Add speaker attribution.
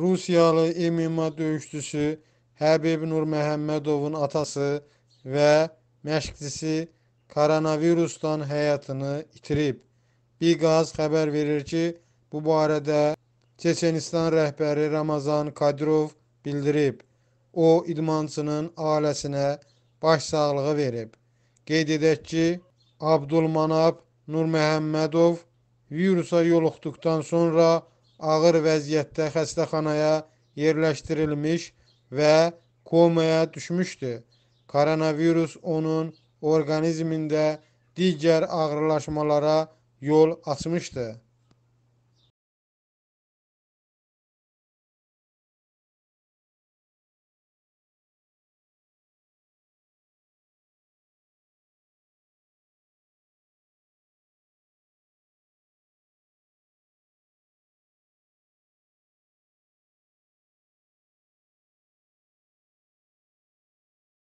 Speaker 1: Rusiyalı MMA döyüşçüsü Həbib Nur Məhəmmədovun atası və məşqçisi koronavirusdan həyatını itirib. Biqaz xəbər verir ki, bu barədə Çeçenistan rəhbəri Ramazan Kadyrov bildirib. O idmançının ailəsinə başsağlığı verib. Qeyd edək ki, Abdulmanab Nur Məhəmmədov virusa yoluxduqdan sonra ağır vəziyyətdə xəstəxanaya yerləşdirilmiş və komaya düşmüşdü. Koronavirus onun orqanizmində digər ağırlaşmalara yol açmışdı.